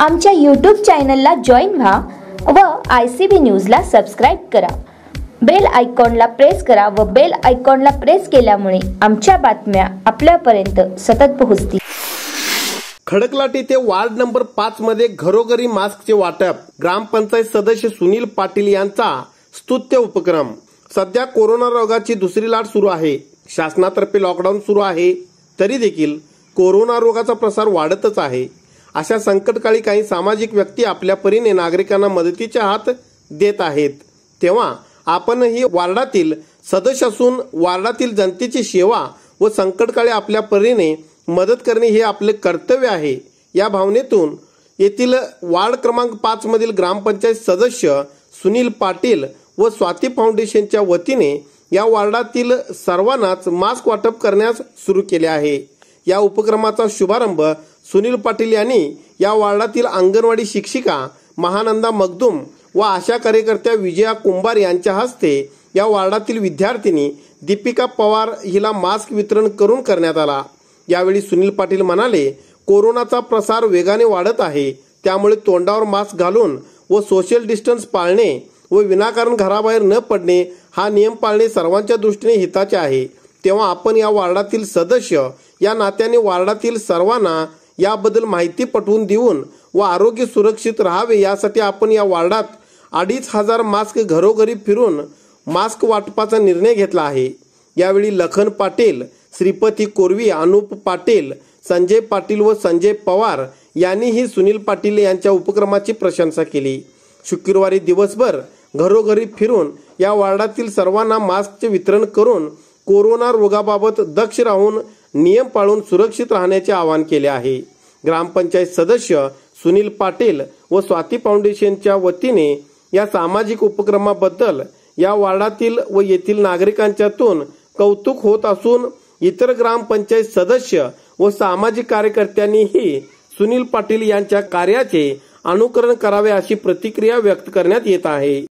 आमच्या यूट्यूब चॅनलला जॉईन व्हा व आय सी बी न्यूजला सबस्क्राईब करा बेल आयकॉनला प्रेस करा व बेल आयकॉनला प्रेस केल्यामुळे आमच्या बातम्या आपल्यापर्यंत सतत पोहोचतील खडकलाटी ते वार्ड नंबर पाच मध्ये घरोघरी मास्कचे वाटप ग्रामपंचायत सदस्य सुनील पाटील यांचा स्तुत्य उपक्रम सध्या कोरोना रोगाची दुसरी लाट सुरू आहे शासनातर्फे लॉकडाऊन सुरू आहे तरी देखील कोरोना रोगाचा प्रसार वाढतच आहे अशा संकटकाळी काही सामाजिक व्यक्ती आपल्या परीने नागरिकांना मदतीच्या हात देत आहेत तेव्हा आपणही वार्डातील सदस्य असून वार्डातील जनतेची सेवा व संकटकाळी आपल्या परीने मदत करणे हे आपले कर्तव्य आहे या भावनेतून येथील वार्ड क्रमांक मधील ग्रामपंचायत सदस्य सुनील पाटील व स्वाती फाउंडेशनच्या वतीने या वार्डातील सर्वांनाच मास्क वाटप करण्यास सुरू केले आहे या उपक्रमाचा शुभारंभ सुनील पाटील यांनी या वार्डातील अंगणवाडी शिक्षिका महानंदा मगदुम व आशा कार्यकर्त्या विजया कुंभार यांच्या हस्ते या वार्डातील विद्यार्थिनी दीपिका पवार हिला मास्क वितरण करून करण्यात आला यावेळी सुनील पाटील म्हणाले कोरोनाचा प्रसार वेगाने वाढत आहे त्यामुळे तोंडावर मास्क घालून व सोशल डिस्टन्स पाळणे व विनाकारण घराबाहेर न पडणे हा नियम पाळणे सर्वांच्या दृष्टीने हिताचे आहे तेव्हा आपण या वार्डातील सदस्य या नात्याने वार्डातील सर्वांना याबद्दल माहिती पटवून देऊन व आरोग्य सुरक्षित राहावे यासाठी आपण या वार्डात अडीच हजार मास्क घरोघरी फिरून मास्क वाटपाचा निर्णय घेतला आहे यावेळी लखन पाटील श्रीपती कोरवी अनुप पाटील संजय पाटील व संजय पवार यांनीही सुनील पाटील यांच्या उपक्रमाची प्रशंसा केली शुक्रवारी दिवसभर घरोघरी फिरून या वार्डातील सर्वांना मास्कचे वितरण करून कोरोना रोगाबाबत दक्ष राहून नियम पाळून सुरक्षित राहण्याचे आवाहन केले आहे ग्रामपंचायत सदस्य सुनील पाटील व स्वाती फाउंडेशनच्या वतीने या सामाजिक उपक्रमाबद्दल या वार्डातील व येथील नागरिकांच्यातून कौतुक होत असून इतर ग्रामपंचायत सदस्य व सामाजिक कार्यकर्त्यांनीही सुनील पाटील यांच्या कार्याचे अनुकरण करावे अशी प्रतिक्रिया व्यक्त करण्यात येत आहे